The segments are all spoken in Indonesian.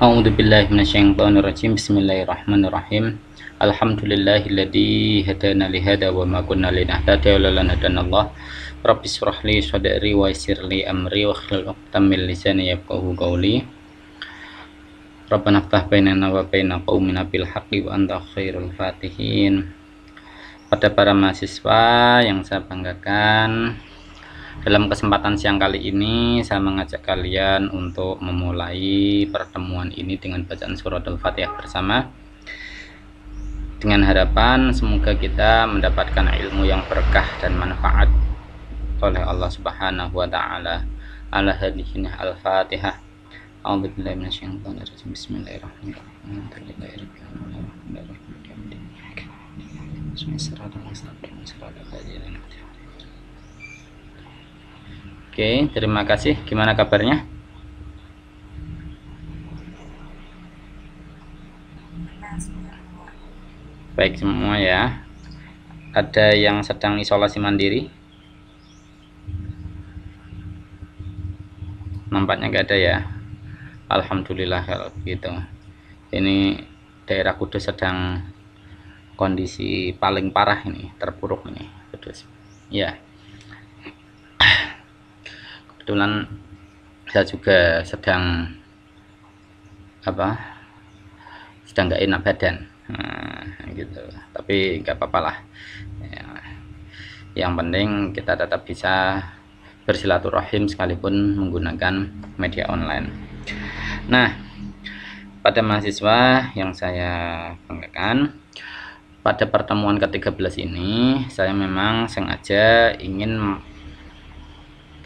A'udzu billahi minasyaitonir rajim. Bismillahirrahmanirrahim. Alhamdulillahilladzi hadana li hada wa ma kunna linahtadiya lawla an hadanallah. Rabbi israh li sadri wa yassir li amri wa hlul 'uqdatam min lisani yafqahu qawli. Rabbana aftah bainana wa fatihin. Pada para mahasiswa yang saya banggakan, dalam kesempatan siang kali ini saya mengajak kalian untuk memulai pertemuan ini dengan bacaan surat Al-Fatihah bersama dengan harapan semoga kita mendapatkan ilmu yang berkah dan manfaat oleh Allah Subhanahu wa taala. Ala hadihina Al-Fatihah. Bismillahirrahmanirrahim. Oke, terima kasih. Gimana kabarnya? Baik semua ya. Ada yang sedang isolasi mandiri? Nampaknya nggak ada ya. Alhamdulillah kalau gitu. Ini daerah Kudus sedang kondisi paling parah ini, terpuruk ini Kudus. Ya kebetulan saya juga sedang apa sedang nggak enak badan nah, gitu tapi nggak apa-apa lah ya. yang penting kita tetap bisa bersilaturahim sekalipun menggunakan media online nah pada mahasiswa yang saya banggakan pada pertemuan ke-13 ini saya memang sengaja ingin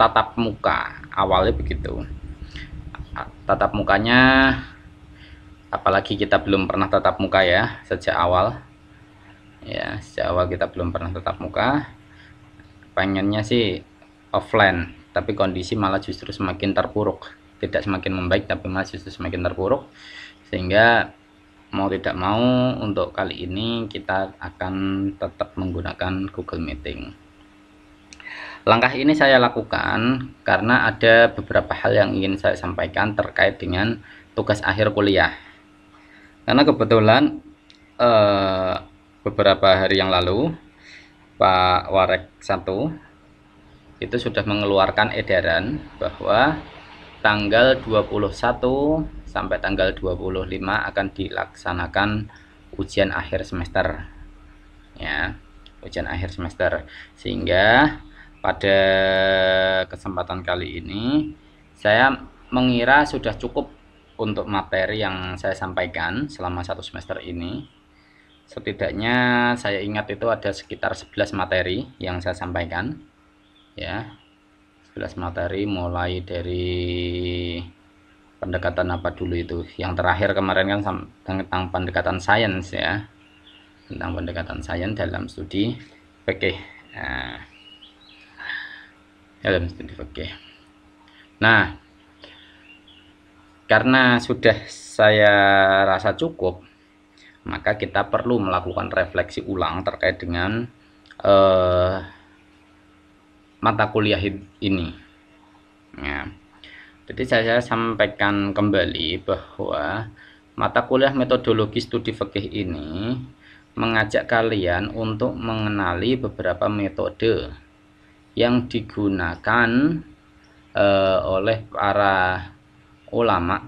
tatap muka awalnya begitu tatap mukanya apalagi kita belum pernah tatap muka ya sejak awal ya sejak awal kita belum pernah tatap muka pengennya sih offline tapi kondisi malah justru semakin terpuruk tidak semakin membaik tapi malah justru semakin terpuruk sehingga mau tidak mau untuk kali ini kita akan tetap menggunakan Google Meeting Langkah ini saya lakukan karena ada beberapa hal yang ingin saya sampaikan terkait dengan tugas akhir kuliah. Karena kebetulan eh, beberapa hari yang lalu Pak Warek 1 itu sudah mengeluarkan edaran bahwa tanggal 21 sampai tanggal 25 akan dilaksanakan ujian akhir semester ya ujian akhir semester sehingga pada kesempatan kali ini saya mengira sudah cukup untuk materi yang saya sampaikan selama satu semester ini setidaknya saya ingat itu ada sekitar 11 materi yang saya sampaikan ya 11 materi mulai dari pendekatan apa dulu itu yang terakhir kemarin kan tentang pendekatan sains ya tentang pendekatan sains dalam studi PK nah, Helm sendiri oke nah karena sudah saya rasa cukup maka kita perlu melakukan refleksi ulang terkait dengan eh, mata kuliah ini ya. jadi saya sampaikan kembali bahwa mata kuliah metodologi studi fikih ini mengajak kalian untuk mengenali beberapa metode yang digunakan e, oleh para ulama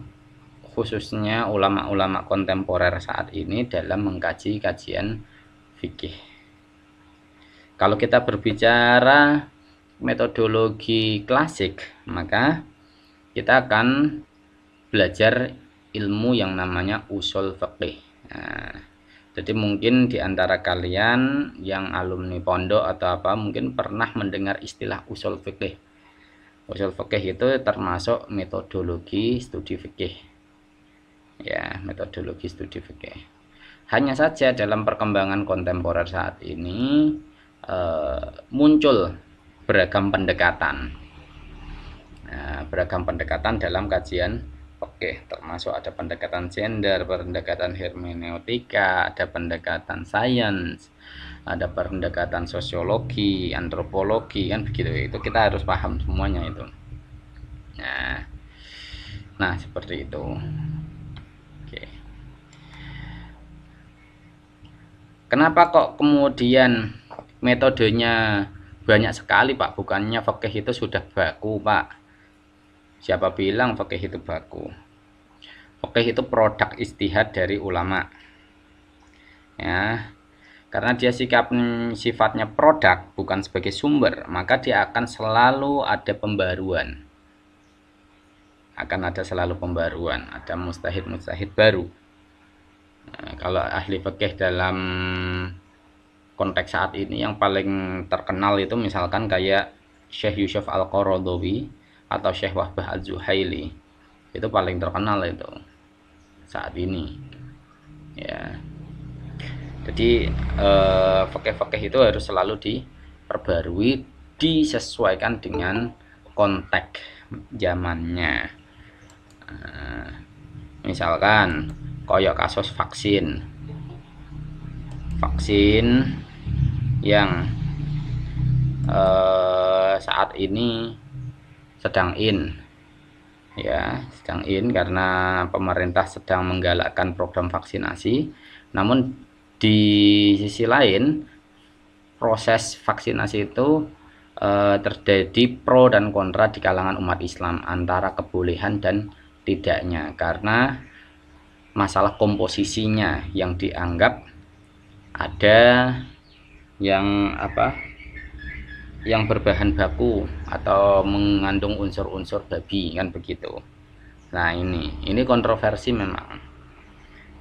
khususnya ulama-ulama kontemporer saat ini dalam mengkaji kajian fikih. Kalau kita berbicara metodologi klasik, maka kita akan belajar ilmu yang namanya usul fikih. Nah, jadi mungkin di antara kalian yang alumni pondok atau apa mungkin pernah mendengar istilah usul fikih. Usul fikih itu termasuk metodologi studi fikih. Ya, metodologi studi fikih. Hanya saja dalam perkembangan kontemporer saat ini e, muncul beragam pendekatan. Nah, beragam pendekatan dalam kajian Oke, termasuk ada pendekatan gender, pendekatan hermeneutika, ada pendekatan sains, ada pendekatan sosiologi, antropologi, kan begitu. Itu kita harus paham semuanya itu. Nah, nah seperti itu. Oke. Kenapa kok kemudian metodenya banyak sekali, Pak? Bukannya fakih itu sudah baku, Pak? Siapa bilang fakih itu baku? Fakih itu produk istihad dari ulama. Ya, karena dia sikap sifatnya produk bukan sebagai sumber, maka dia akan selalu ada pembaruan. Akan ada selalu pembaruan, ada mustahid-mustahid baru. Nah, kalau ahli fikih dalam konteks saat ini yang paling terkenal itu misalkan kayak Syekh Yusuf Al-Qaradawi atau Syekh Wahbah Az-Zuhaili itu paling terkenal itu saat ini ya jadi eh, fakih-fakih itu harus selalu diperbarui disesuaikan dengan konteks zamannya eh, misalkan koyok kasus vaksin vaksin yang eh, saat ini sedang in ya sedang in karena pemerintah sedang menggalakkan program vaksinasi namun di sisi lain proses vaksinasi itu eh, terjadi pro dan kontra di kalangan umat Islam antara kebolehan dan tidaknya karena masalah komposisinya yang dianggap ada yang apa yang berbahan baku atau mengandung unsur-unsur babi kan begitu nah ini ini kontroversi memang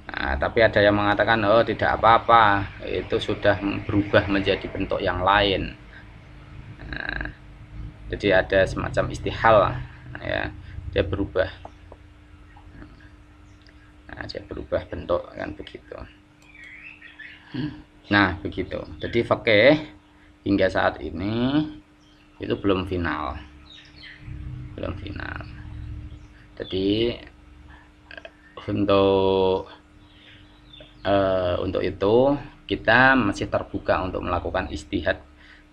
nah, tapi ada yang mengatakan oh tidak apa-apa itu sudah berubah menjadi bentuk yang lain nah, jadi ada semacam istihal ya dia berubah nah, dia berubah bentuk kan begitu nah begitu jadi fakih hingga saat ini itu belum final belum final jadi eh, untuk uh, untuk itu kita masih terbuka untuk melakukan istihad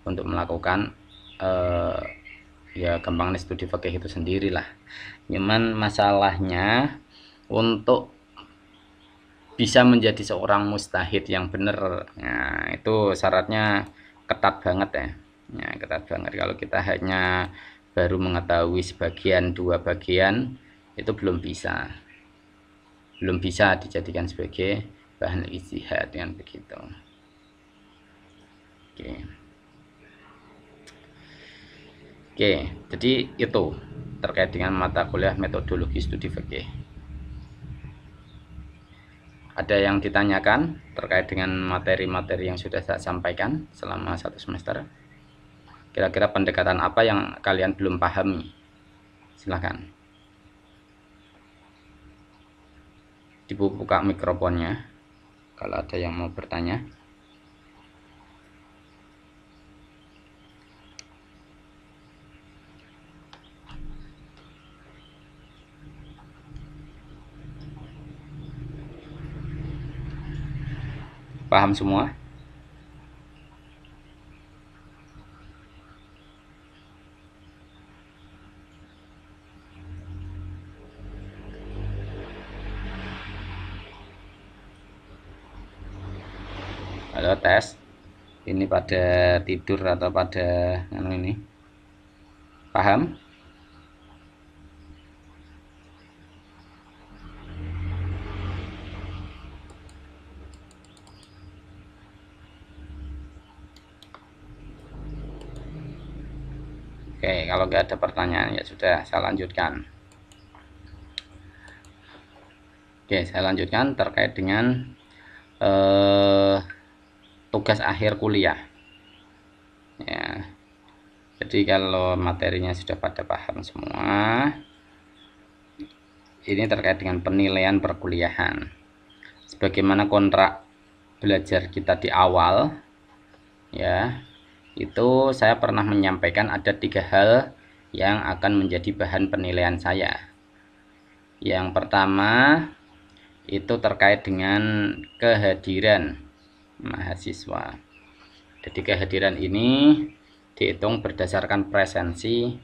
untuk melakukan uh, ya gampangnya studi fakih itu sendirilah cuman masalahnya untuk bisa menjadi seorang mustahid yang benar nah, itu syaratnya ketat banget ya ya ketat banget kalau kita hanya baru mengetahui sebagian dua bagian itu belum bisa belum bisa dijadikan sebagai bahan istihad dengan begitu oke oke jadi itu terkait dengan mata kuliah metodologi studi fikih ada yang ditanyakan terkait dengan materi-materi yang sudah saya sampaikan selama satu semester Kira-kira pendekatan apa yang kalian belum pahami? Silahkan. Dibuka mikrofonnya kalau ada yang mau bertanya. Paham semua? pada tidur atau pada anu ini paham Oke, kalau nggak ada pertanyaan ya sudah, saya lanjutkan. Oke, saya lanjutkan terkait dengan eh, tugas akhir kuliah ya jadi kalau materinya sudah pada paham semua ini terkait dengan penilaian perkuliahan sebagaimana kontrak belajar kita di awal ya itu saya pernah menyampaikan ada tiga hal yang akan menjadi bahan penilaian saya yang pertama itu terkait dengan kehadiran mahasiswa. Jadi kehadiran ini dihitung berdasarkan presensi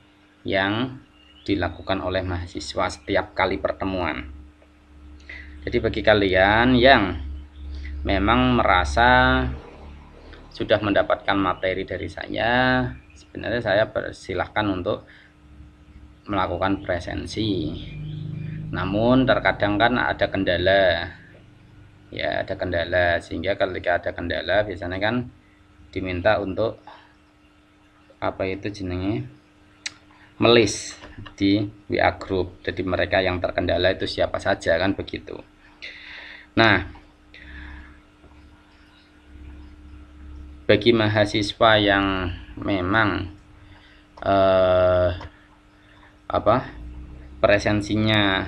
yang dilakukan oleh mahasiswa setiap kali pertemuan. Jadi bagi kalian yang memang merasa sudah mendapatkan materi dari saya, sebenarnya saya persilahkan untuk melakukan presensi. Namun terkadang kan ada kendala ya ada kendala sehingga ketika ada kendala biasanya kan diminta untuk apa itu jenenge melis di WA group jadi mereka yang terkendala itu siapa saja kan begitu nah bagi mahasiswa yang memang eh, apa presensinya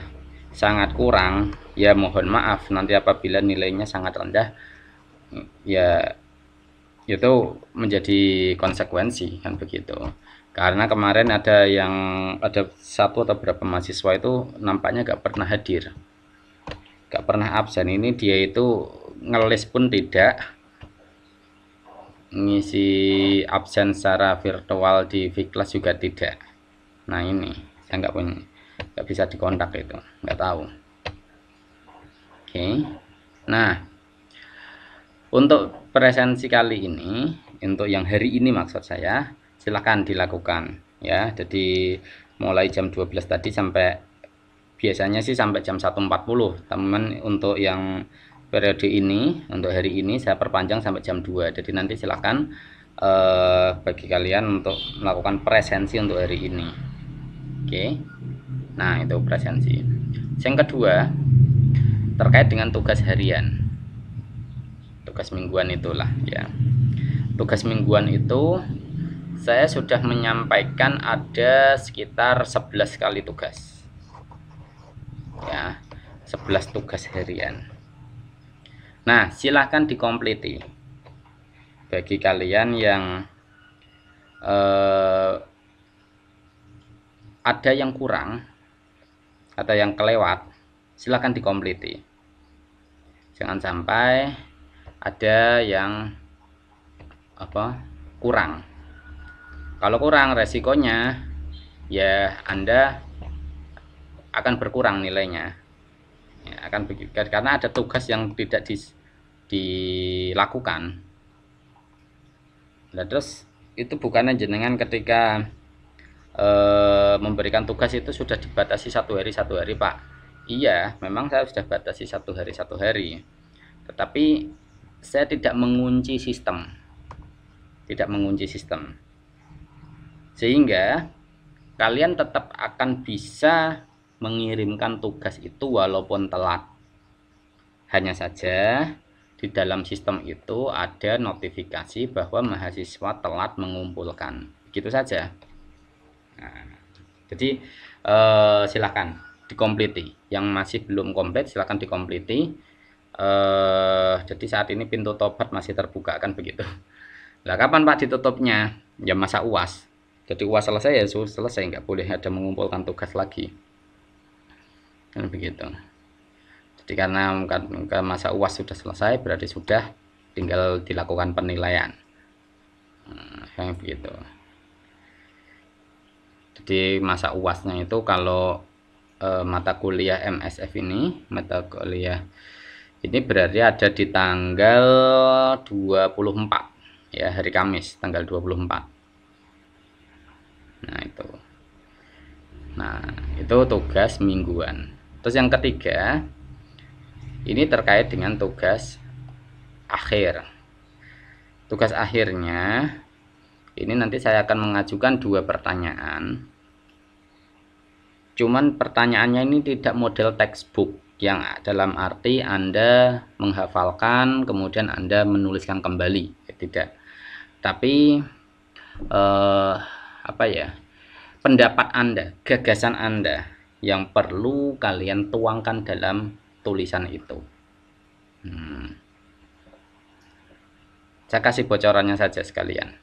sangat kurang ya mohon maaf nanti apabila nilainya sangat rendah ya itu menjadi konsekuensi kan begitu karena kemarin ada yang ada satu atau beberapa mahasiswa itu nampaknya gak pernah hadir gak pernah absen ini dia itu ngelis pun tidak ngisi absen secara virtual di Viklas juga tidak nah ini saya nggak punya nggak bisa dikontak itu nggak tahu okay. nah untuk presensi kali ini untuk yang hari ini maksud saya silakan dilakukan ya jadi mulai jam 12 tadi sampai biasanya sih sampai jam 1.40 teman untuk yang periode ini untuk hari ini saya perpanjang sampai jam 2 jadi nanti silakan eh, bagi kalian untuk melakukan presensi untuk hari ini oke nah itu presensi yang kedua terkait dengan tugas harian tugas mingguan itulah ya tugas mingguan itu saya sudah menyampaikan ada sekitar 11 kali tugas ya 11 tugas harian nah silahkan dikompleti bagi kalian yang eh, ada yang kurang atau yang kelewat silahkan dikompleti jangan sampai ada yang apa kurang kalau kurang resikonya ya Anda akan berkurang nilainya ya, akan karena ada tugas yang tidak di, dilakukan nah, terus itu bukannya jenengan ketika e, memberikan tugas itu sudah dibatasi satu hari satu hari Pak iya memang saya sudah batasi satu hari satu hari tetapi saya tidak mengunci sistem tidak mengunci sistem sehingga kalian tetap akan bisa mengirimkan tugas itu walaupun telat hanya saja di dalam sistem itu ada notifikasi bahwa mahasiswa telat mengumpulkan Gitu saja nah, jadi eh, silahkan dikompleti yang masih belum komplit silahkan dikompleti eh, jadi saat ini pintu tobat masih terbuka kan begitu lah kapan Pak ditutupnya ya masa uas jadi uas selesai ya selesai nggak boleh ada mengumpulkan tugas lagi kan begitu jadi karena kan, masa uas sudah selesai berarti sudah tinggal dilakukan penilaian hmm, kayak begitu jadi masa uasnya itu kalau uh, mata kuliah MSF ini mata kuliah ini berarti ada di tanggal 24 ya hari Kamis tanggal 24 nah itu nah itu tugas mingguan terus yang ketiga ini terkait dengan tugas akhir tugas akhirnya ini nanti saya akan mengajukan dua pertanyaan cuman pertanyaannya ini tidak model textbook yang dalam arti Anda menghafalkan kemudian Anda menuliskan kembali ya, tidak tapi eh, apa ya pendapat Anda gagasan Anda yang perlu kalian tuangkan dalam tulisan itu hmm. saya kasih bocorannya saja sekalian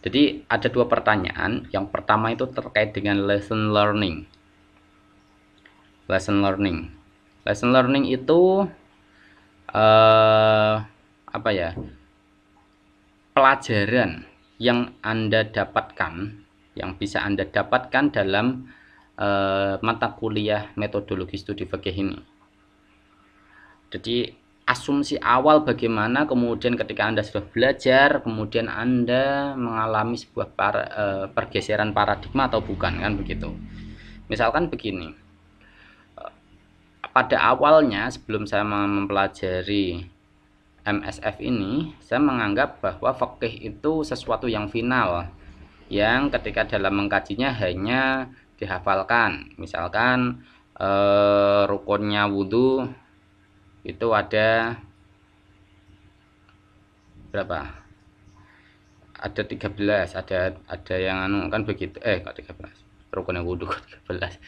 jadi ada dua pertanyaan yang pertama itu terkait dengan lesson learning lesson learning. Lesson learning itu eh, apa ya? Pelajaran yang Anda dapatkan, yang bisa Anda dapatkan dalam uh, mata kuliah metodologi studi fikih ini. Jadi asumsi awal bagaimana kemudian ketika Anda sudah belajar kemudian Anda mengalami sebuah para, e, pergeseran paradigma atau bukan kan begitu misalkan begini pada awalnya sebelum saya mempelajari MSF ini saya menganggap bahwa fakih itu sesuatu yang final yang ketika dalam mengkajinya hanya dihafalkan misalkan eh, rukunnya wudhu itu ada berapa ada 13 ada ada yang anu kan begitu eh kok 13 rukunnya wudhu 13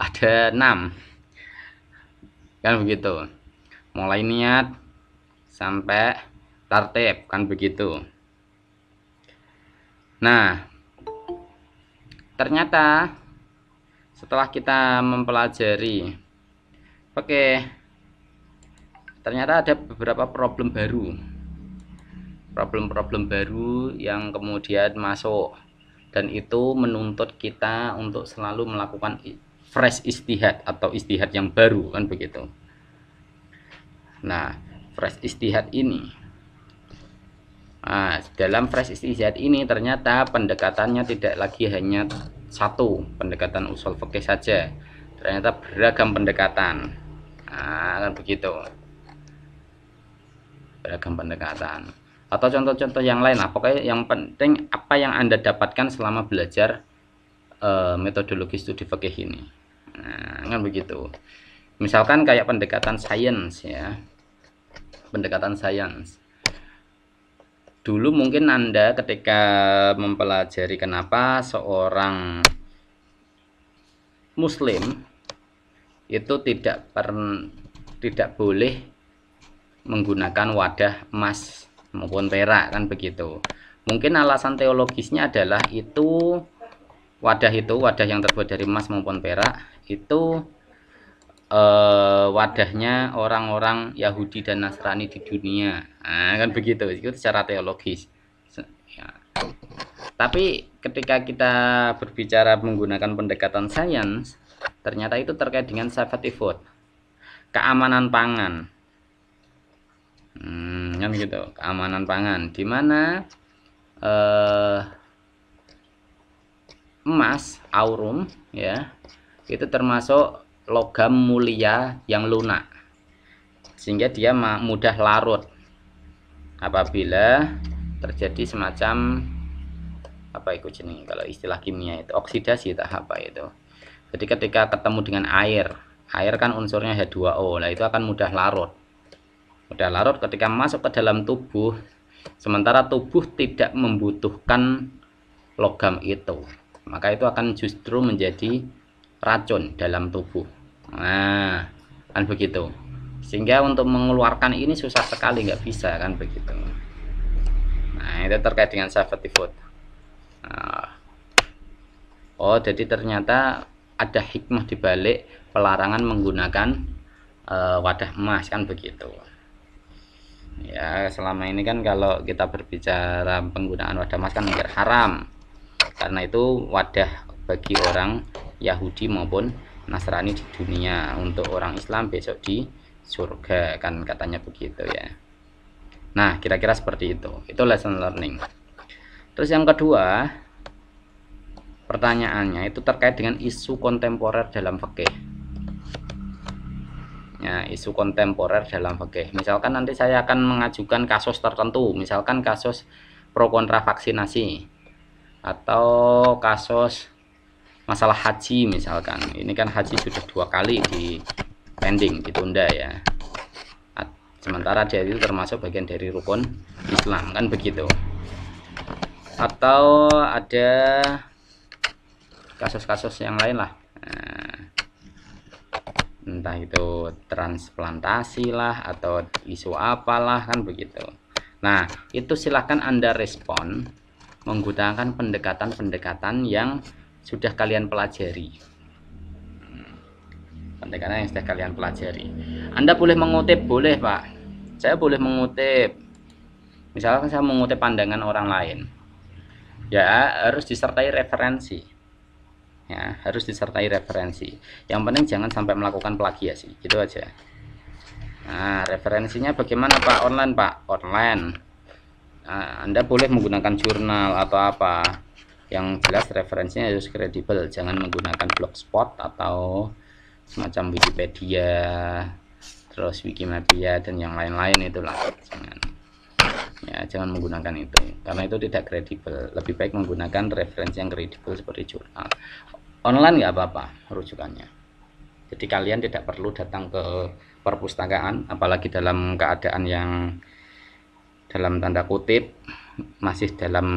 ada 6 kan begitu mulai niat sampai tartib kan begitu nah ternyata setelah kita mempelajari oke okay, ternyata ada beberapa problem baru problem-problem baru yang kemudian masuk dan itu menuntut kita untuk selalu melakukan fresh istihad atau istihad yang baru kan begitu nah fresh istihad ini nah, dalam fresh istihad ini ternyata pendekatannya tidak lagi hanya satu pendekatan usul fikih saja ternyata beragam pendekatan nah, kan begitu beragam pendekatan atau contoh-contoh yang lain lah pokoknya yang penting apa yang anda dapatkan selama belajar uh, metodologi studi fikih ini nah, kan begitu misalkan kayak pendekatan sains ya pendekatan sains dulu mungkin anda ketika mempelajari kenapa seorang muslim itu tidak per, tidak boleh menggunakan wadah emas maupun perak kan begitu mungkin alasan teologisnya adalah itu wadah itu wadah yang terbuat dari emas maupun perak itu uh, wadahnya orang-orang Yahudi dan Nasrani di dunia nah, kan begitu itu secara teologis ya. tapi ketika kita berbicara menggunakan pendekatan sains ternyata itu terkait dengan safety food keamanan pangan hmm, kan gitu keamanan pangan dimana eh, emas aurum ya itu termasuk logam mulia yang lunak sehingga dia mudah larut apabila terjadi semacam apa itu jenis kalau istilah kimia itu oksidasi tahap apa itu jadi ketika ketemu dengan air air kan unsurnya H2O lah itu akan mudah larut mudah larut ketika masuk ke dalam tubuh sementara tubuh tidak membutuhkan logam itu maka itu akan justru menjadi racun dalam tubuh nah kan begitu sehingga untuk mengeluarkan ini susah sekali nggak bisa kan begitu nah itu terkait dengan safety food nah. oh jadi ternyata ada hikmah dibalik pelarangan menggunakan uh, wadah emas kan begitu ya selama ini kan kalau kita berbicara penggunaan wadah emas kan haram karena itu wadah bagi orang Yahudi maupun Nasrani di dunia untuk orang Islam besok di surga kan katanya begitu ya nah kira-kira seperti itu itu lesson learning terus yang kedua pertanyaannya itu terkait dengan isu kontemporer dalam fakih ya isu kontemporer dalam fakih misalkan nanti saya akan mengajukan kasus tertentu misalkan kasus pro kontra vaksinasi atau kasus masalah haji misalkan ini kan haji sudah dua kali di pending ditunda ya sementara dia itu termasuk bagian dari rukun Islam kan begitu atau ada kasus-kasus yang lain lah nah, entah itu transplantasi lah atau isu apalah kan begitu nah itu silahkan anda respon menggunakan pendekatan-pendekatan yang sudah kalian pelajari pendekatan yang sudah kalian pelajari Anda boleh mengutip boleh Pak saya boleh mengutip misalkan saya mengutip pandangan orang lain ya harus disertai referensi ya harus disertai referensi yang penting jangan sampai melakukan plagiasi gitu aja nah referensinya bagaimana Pak online Pak online nah, Anda boleh menggunakan jurnal atau apa yang jelas referensinya harus kredibel jangan menggunakan blogspot atau semacam Wikipedia terus Wikimedia dan yang lain-lain itulah jangan ya jangan menggunakan itu karena itu tidak kredibel lebih baik menggunakan referensi yang kredibel seperti jurnal online nggak apa-apa rujukannya jadi kalian tidak perlu datang ke perpustakaan apalagi dalam keadaan yang dalam tanda kutip masih dalam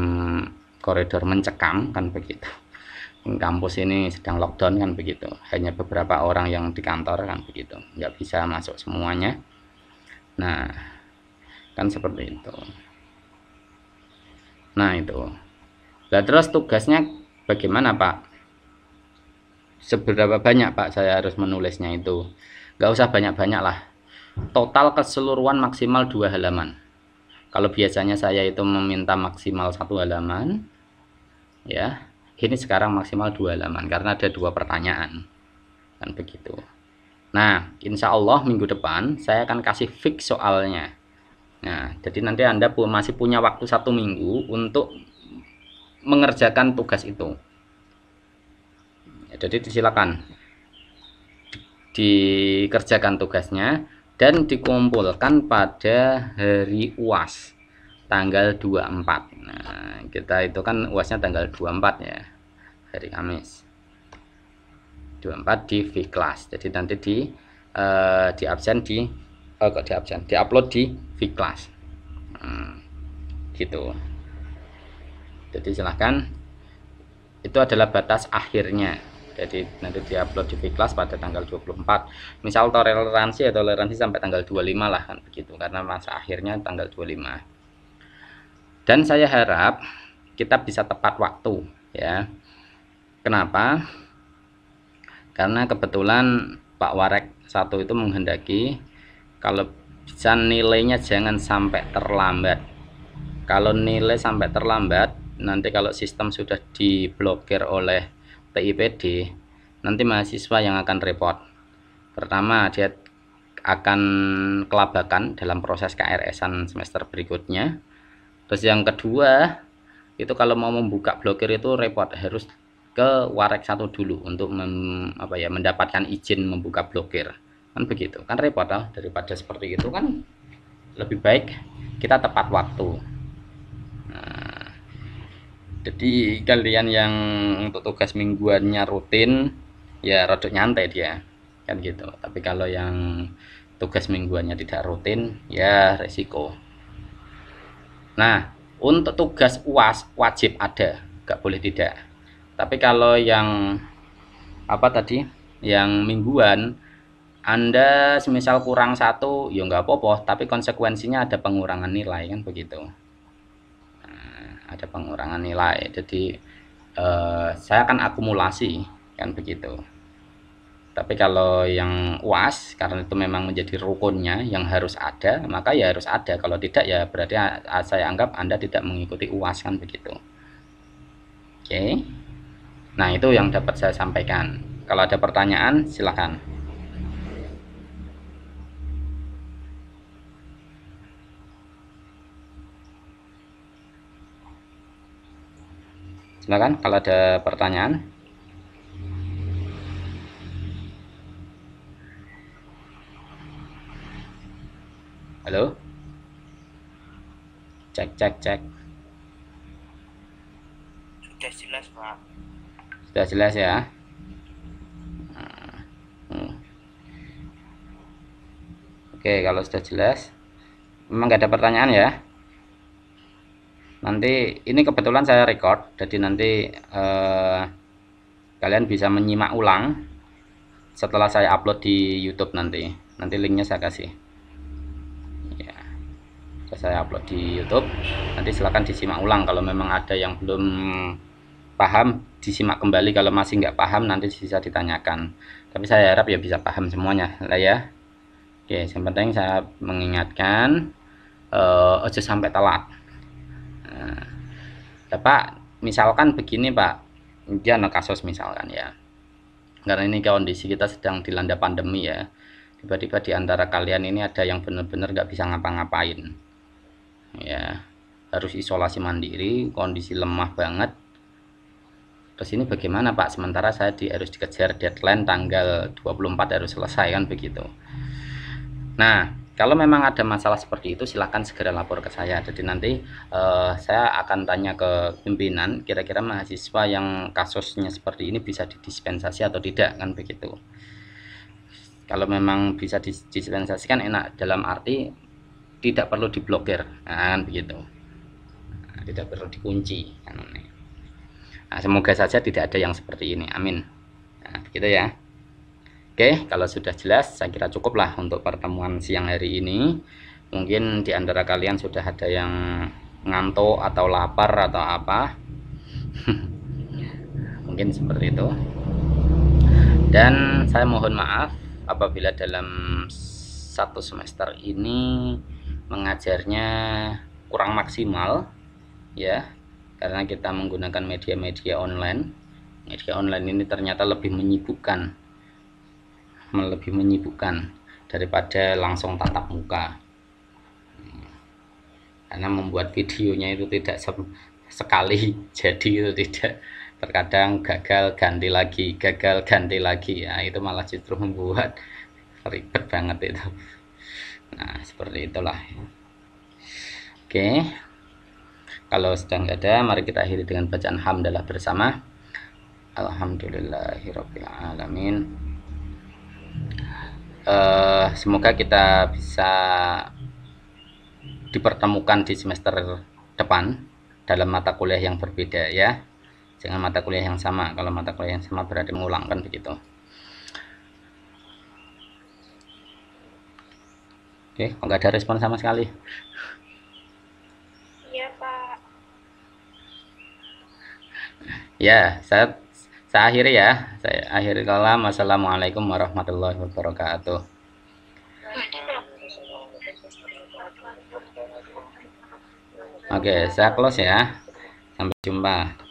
koridor mencekam kan begitu kampus ini sedang lockdown kan begitu hanya beberapa orang yang di kantor kan begitu nggak bisa masuk semuanya nah kan seperti itu nah itu lah terus tugasnya bagaimana pak seberapa banyak pak saya harus menulisnya itu nggak usah banyak-banyak lah total keseluruhan maksimal dua halaman kalau biasanya saya itu meminta maksimal satu halaman ya ini sekarang maksimal dua halaman karena ada dua pertanyaan kan begitu nah insya Allah minggu depan saya akan kasih fix soalnya nah jadi nanti anda masih punya waktu satu minggu untuk mengerjakan tugas itu ya, jadi silakan dikerjakan tugasnya dan dikumpulkan pada hari uas tanggal 24 nah kita itu kan uasnya tanggal 24 ya hari Kamis 24 di V class jadi nanti di uh, di absen di oh, kok di absen di upload di V class hmm, gitu jadi silahkan itu adalah batas akhirnya jadi nanti di upload di Vclass pada tanggal 24 misal toleransi ya toleransi sampai tanggal 25 lah kan begitu karena masa akhirnya tanggal 25 dan saya harap kita bisa tepat waktu ya kenapa karena kebetulan Pak Warek satu itu menghendaki kalau bisa nilainya jangan sampai terlambat kalau nilai sampai terlambat nanti kalau sistem sudah diblokir oleh TIPD nanti mahasiswa yang akan repot pertama dia akan kelabakan dalam proses KRS-an semester berikutnya terus yang kedua itu kalau mau membuka blokir itu repot harus ke warek satu dulu untuk mem, apa ya mendapatkan izin membuka blokir kan begitu kan repot lah daripada seperti itu kan lebih baik kita tepat waktu nah, jadi kalian yang untuk tugas mingguannya rutin ya rodok nyantai dia kan gitu tapi kalau yang tugas mingguannya tidak rutin ya resiko Nah, untuk tugas UAS wajib ada, nggak boleh tidak. Tapi kalau yang apa tadi, yang mingguan, Anda semisal kurang satu, ya nggak apa-apa, tapi konsekuensinya ada pengurangan nilai kan begitu. Nah, ada pengurangan nilai, jadi eh, saya akan akumulasi kan begitu tapi kalau yang UAS karena itu memang menjadi rukunnya yang harus ada maka ya harus ada kalau tidak ya berarti saya anggap Anda tidak mengikuti UAS kan begitu oke okay. nah itu yang dapat saya sampaikan kalau ada pertanyaan silakan. silakan kalau ada pertanyaan Halo? Cek, cek, cek. Sudah jelas, Pak. Sudah jelas ya? Hmm. Hmm. Oke, kalau sudah jelas, memang nggak ada pertanyaan ya. Nanti ini kebetulan saya record, jadi nanti eh, kalian bisa menyimak ulang setelah saya upload di YouTube nanti. Nanti linknya saya kasih sudah saya upload di YouTube. Nanti silahkan disimak ulang kalau memang ada yang belum paham disimak kembali kalau masih nggak paham nanti bisa ditanyakan tapi saya harap ya bisa paham semuanya lah ya oke yang penting saya mengingatkan uh, ojo sampai telat nah, ya, pak misalkan begini pak ya kasus misalkan ya karena ini kondisi kita sedang dilanda pandemi ya tiba-tiba di antara kalian ini ada yang benar-benar nggak bisa ngapa-ngapain ya harus isolasi mandiri kondisi lemah banget terus ini bagaimana Pak sementara saya di, harus dikejar deadline tanggal 24 harus selesai kan begitu nah kalau memang ada masalah seperti itu silahkan segera lapor ke saya jadi nanti eh, saya akan tanya ke pimpinan kira-kira mahasiswa yang kasusnya seperti ini bisa didispensasi atau tidak kan begitu kalau memang bisa didispensasikan enak dalam arti tidak perlu diblokir kan begitu nah, tidak perlu dikunci kan nah, semoga saja tidak ada yang seperti ini amin nah, begitu ya oke kalau sudah jelas saya kira cukuplah untuk pertemuan siang hari ini mungkin di antara kalian sudah ada yang ngantuk atau lapar atau apa mungkin seperti itu dan saya mohon maaf apabila dalam satu semester ini mengajarnya kurang maksimal ya karena kita menggunakan media-media online media online ini ternyata lebih menyibukkan lebih menyibukkan daripada langsung tatap muka karena membuat videonya itu tidak se sekali jadi itu tidak terkadang gagal ganti lagi gagal ganti lagi ya itu malah justru membuat ribet banget itu nah seperti itulah oke kalau sedang ada mari kita akhiri dengan bacaan hamdalah bersama Alhamdulillahirrabbilalamin uh, semoga kita bisa dipertemukan di semester depan dalam mata kuliah yang berbeda ya jangan mata kuliah yang sama kalau mata kuliah yang sama berarti mengulangkan begitu Oke, okay, enggak ada respon sama sekali? Iya Pak. Ya, saya saya akhiri ya. Saya akhiri kalam. Assalamualaikum warahmatullahi wabarakatuh. Oke, saya close ya. Sampai jumpa.